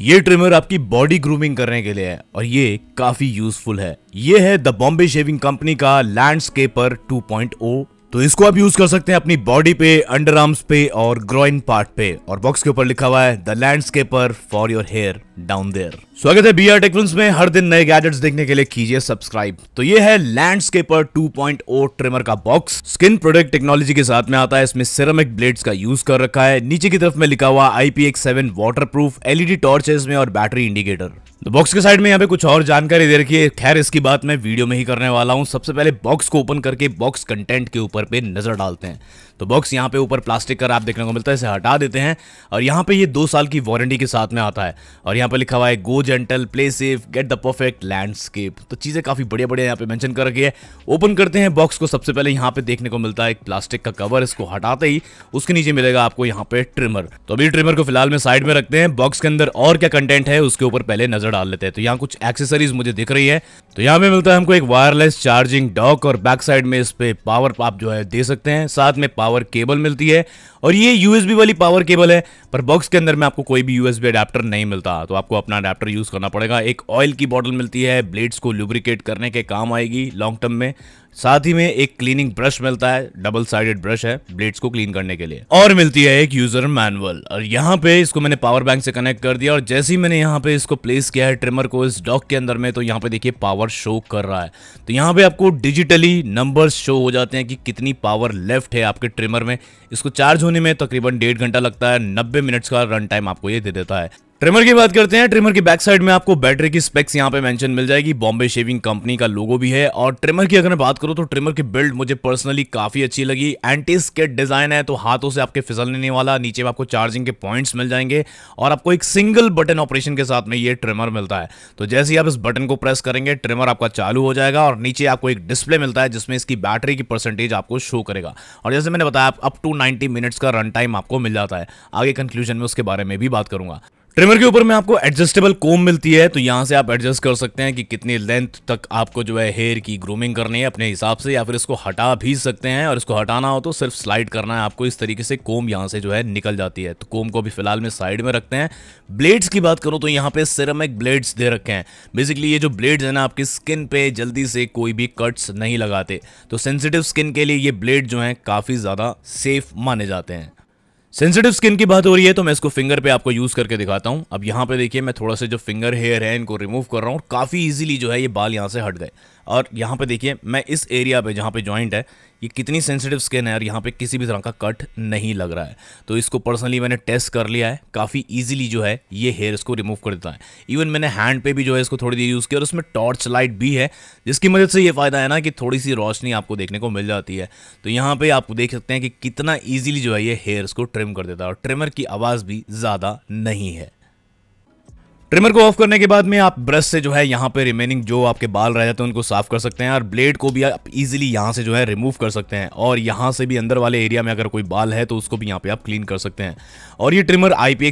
ये ट्रिमर आपकी body grooming करने के लिए है और ये काफी यूजफुल है ये है द बॉम्बे शेविंग कंपनी का लैंडस्केपर 2.0 तो इसको आप यूज कर सकते हैं अपनी बॉडी पे अंडर आर्म्स पे और ग्रोइन पार्ट पे और बॉक्स के ऊपर लिखा हुआ है the landscaper for your hair down there स्वागत है बी आर टेक्स में हर दिन नए गैजेट्स देखने के लिए कीजिए सब्सक्राइब तो ये है लैंडस्केपर 2.0 ट्रिमर का बॉक्स स्किन प्रोडक्ट टेक्नोलॉजी के साथ में आता है इसमें सिरमिक ब्लेड्स का यूज कर रखा है नीचे की तरफ में लिखा हुआ IPX seven water proof LED torches में और बैटरी इंडिकेटर तो बॉक्स के साइड में यहाँ पे कुछ और जानकारी दे रखी है खैर इसकी बात मैं वीडियो में ही करने वाला हूँ सबसे पहले बॉक्स को ओपन करके बॉक्स कंटेंट के ऊपर पे नज़र डालते हैं तो बॉक्स यहाँ पे ऊपर प्लास्टिक का आप देखने को मिलता है इसे हटा देते हैं और यहाँ पे ये दो साल की वारंटी के साथ में आता है और यहाँ पे लिखा हुआ है go gentle play safe get the perfect landscape तो चीज़ें काफ़ी बढ़िया बढ़िया यहाँ पे मैंशन कर रखी है ओपन करते हैं बॉक्स को सबसे पहले यहाँ पे देखने को मिलता है एक प्लास्टिक का कवर इसको हटाते ही उसके नीचे मिलेगा आपको यहाँ पे ट्रिमर तो अभी ट्रिमर को फिलहाल में साइड में रखते हैं बॉक्स के अंदर और क्या कंटेंट है उसके ऊपर पहले नजर डाल लेते हैं तो यहाँ कुछ एक्सेसरीज मुझे दिख रही है तो यहाँ पे मिलता है हमको एक वायरलेस चार्जिंग डॉक और बैक साइड में इस पे पावर आप जो है दे सकते हैं साथ में पावर केबल मिलती है और ये यूएसबी वाली पावर केबल है पर बॉक्स के अंदर में आपको कोई भी यूएसबी अडेप्टर नहीं मिलता तो आपको अपना अडेप्टर यूज़ करना पड़ेगा एक ऑयल की बॉटल मिलती है ब्लेड्स को लुब्रिकेट करने के काम आएगी लॉन्ग टर्म में साथ ही में एक क्लीनिंग ब्रश मिलता है डबल साइडेड ब्रश है ब्लेड्स को क्लीन करने के लिए और मिलती है एक यूजर मैनुअल और यहाँ पे इसको मैंने पावर बैंक से कनेक्ट कर दिया और जैसे ही मैंने यहाँ पे इसको प्लेस किया है ट्रिमर को इस डॉक के अंदर में तो यहाँ पे देखिए पावर शो कर रहा है तो यहाँ पे आपको डिजिटली नंबर शो हो जाते हैं कि कितनी पावर लेफ्ट है आपके ट्रिमर में इसको चार्ज होने में तकरीबन डेढ़ घंटा लगता है नब्बे मिनट्स का रन टाइम आपको ये दे देता है ट्रिमर की बात करते हैं ट्रिमर की बैक साइड में आपको बैटरी की स्पेक्स यहाँ पे मेंशन मिल जाएगी बॉम्बे शेविंग कंपनी का लोगो भी है और ट्रिमर की अगर मैं बात करूँ तो ट्रिमर की बिल्ड मुझे पर्सनली काफी अच्छी लगी एंटी स्केट डिजाइन है तो हाथों से आपके फिसलने नहीं वाला नीचे में आपको चार्जिंग के पॉइंट्स मिल जाएंगे और आपको एक सिंगल बटन ऑपरेशन के साथ में ये ट्रिमर मिलता है तो जैसे ही आप इस बटन को प्रेस करेंगे ट्रिमर आपका चालू हो जाएगा और नीचे आपको एक डिस्प्ले मिलता है जिसमें इसकी बैटरी की परसेंटेज आपको शो करेगा और जैसे मैंने बताया अप टू नाइनटी मिनट्स का रन टाइम आपको मिल जाता है आगे कंक्लूजन में उसके बारे में भी बात करूंगा ट्रिमर के ऊपर में आपको एडजस्टेबल कोम मिलती है तो यहाँ से आप एडजस्ट कर सकते हैं कि कितनी लेंथ तक आपको जो है हेयर की ग्रूमिंग करनी है अपने हिसाब से या फिर इसको हटा भी सकते हैं और इसको हटाना हो तो सिर्फ स्लाइड करना है आपको इस तरीके से कोम यहाँ से जो है निकल जाती है तो कोम को भी फिलहाल में साइड में रखते हैं ब्लेड्स की बात करूँ तो यहाँ पे सिरमिक ब्लेड्स दे रखे हैं बेसिकली ये जो ब्लेड्स है ना आपकी स्किन पे जल्दी से कोई भी कट्स नहीं लगाते तो सेंसिटिव स्किन के लिए ये ब्लेड जो है काफ़ी ज़्यादा सेफ माने जाते हैं सेंसिटिव स्किन की बात हो रही है तो मैं इसको फिंगर पे आपको यूज करके दिखाता हूं अब यहाँ पे देखिए मैं थोड़ा सा जो फिंगर हेयर है इनको रिमूव कर रहा और काफी इजीली जो है ये बाल यहां से हट गए और यहाँ पे देखिए मैं इस एरिया पे जहाँ पे जॉइंट है ये कितनी सेंसिटिव स्किन है और यहाँ पे किसी भी तरह का कट नहीं लग रहा है तो इसको पर्सनली मैंने टेस्ट कर लिया है काफ़ी इजीली जो है ये हेयर इसको रिमूव कर देता है इवन मैंने हैंड पे भी जो है इसको थोड़ी देर यूज़ किया और उसमें टॉर्च लाइट भी है जिसकी मदद से ये फ़ायदा है ना कि थोड़ी सी रोशनी आपको देखने को मिल जाती है तो यहाँ पर आप देख सकते हैं कि कितना ईजिली जो है ये हेयर्स को ट्रिम कर देता है और ट्रिमर की आवाज़ भी ज़्यादा नहीं है ट्रिमर को ऑफ करने के बाद में आप ब्रश से जो है यहाँ पे रिमेनिंग जो आपके बाल रह जाते हैं उनको साफ कर सकते हैं और ब्लेड को भी आप इजीली यहाँ से जो है रिमूव कर सकते हैं और यहाँ से भी अंदर वाले एरिया में अगर कोई बाल है तो उसको भी यहाँ पे आप क्लीन कर सकते हैं और ये ट्रिमर आई पी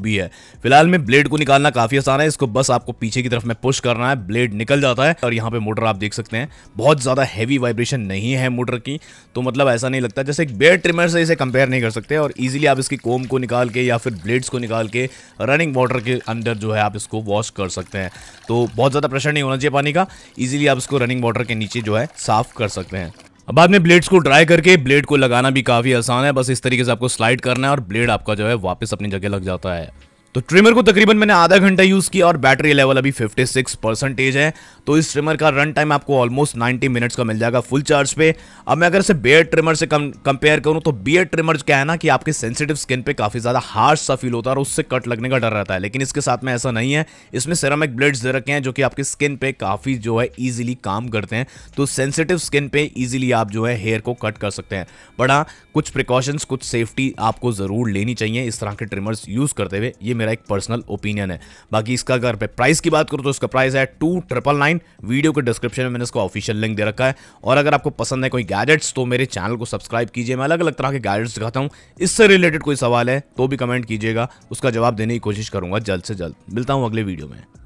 भी है फिलहाल में ब्लेड को निकालना काफी आसान है इसको बस आपको पीछे की तरफ में पुश करना है ब्लेड निकल जाता है और यहाँ पे मोटर आप देख सकते हैं बहुत ज्यादा हैवी वाइब्रेशन नहीं है मोटर की तो मतलब ऐसा नहीं लगता जैसे एक बेयर ट्रिमर से इसे कंपेयर नहीं कर सकते और इजिली आप इसकी कोम को निकाल के या फिर ब्लेड्स को निकाल के रनिंग वाटर के अंदर जो है आप इसको वॉश कर सकते हैं तो बहुत ज़्यादा प्रेशर नहीं होना चाहिए पानी का ईजिली आप इसको रनिंग वाटर के नीचे जो है साफ़ कर सकते हैं अब बाद में ब्लेड्स को ड्राई करके ब्लेड को लगाना भी काफ़ी आसान है बस इस तरीके से आपको स्लाइड करना है और ब्लेड आपका जो है वापस अपनी जगह लग जाता है तो ट्रिमर को तकरीबन मैंने आधा घंटा यूज़ किया और बैटरी लेवल अभी 56 परसेंटेज है तो इस ट्रिमर का रन टाइम आपको ऑलमोस्ट 90 मिनट्स का मिल जाएगा फुल चार्ज पे अब मैं अगर इसे बियर ट्रिमर से कम कंपेयर करूँ तो बियर ट्रिमर क्या है ना कि आपके सेंसिटिव स्किन पे काफ़ी ज़्यादा हार्श सा फील होता है और उससे कट लगने का डर रहता है लेकिन इसके साथ में ऐसा नहीं है इसमें सेरामिक ब्लेड्स दे रखे हैं जो कि आपकी स्किन पे काफ़ी जो है ईजिली काम करते हैं तो सेंसिटिव स्किन पे ईजिली आप जो है हेयर को कट कर सकते हैं बड़ा हाँ, कुछ प्रिकॉशंस कुछ सेफ्टी आपको ज़रूर लेनी चाहिए इस तरह के ट्रिमर्स यूज़ करते हुए ये मेरा एक पर्सनल ओपिनियन है बाकी इसका अगर मैं प्राइस की बात करूँ तो इसका प्राइस है टू ट्रिपल नाइन वीडियो के डिस्क्रिप्शन में मैंने इसको ऑफिशियल लिंक दे रखा है और अगर आपको पसंद है कोई गैजेट्स तो मेरे चैनल को सब्सक्राइब कीजिए मैं अलग अलग तरह के गैजेट्स दिखाता हूँ इससे रिलेटेड कोई सवाल है तो भी कमेंट कीजिएगा उसका जवाब देने की कोशिश करूँगा जल्द से जल्द मिलता हूँ अगले वीडियो में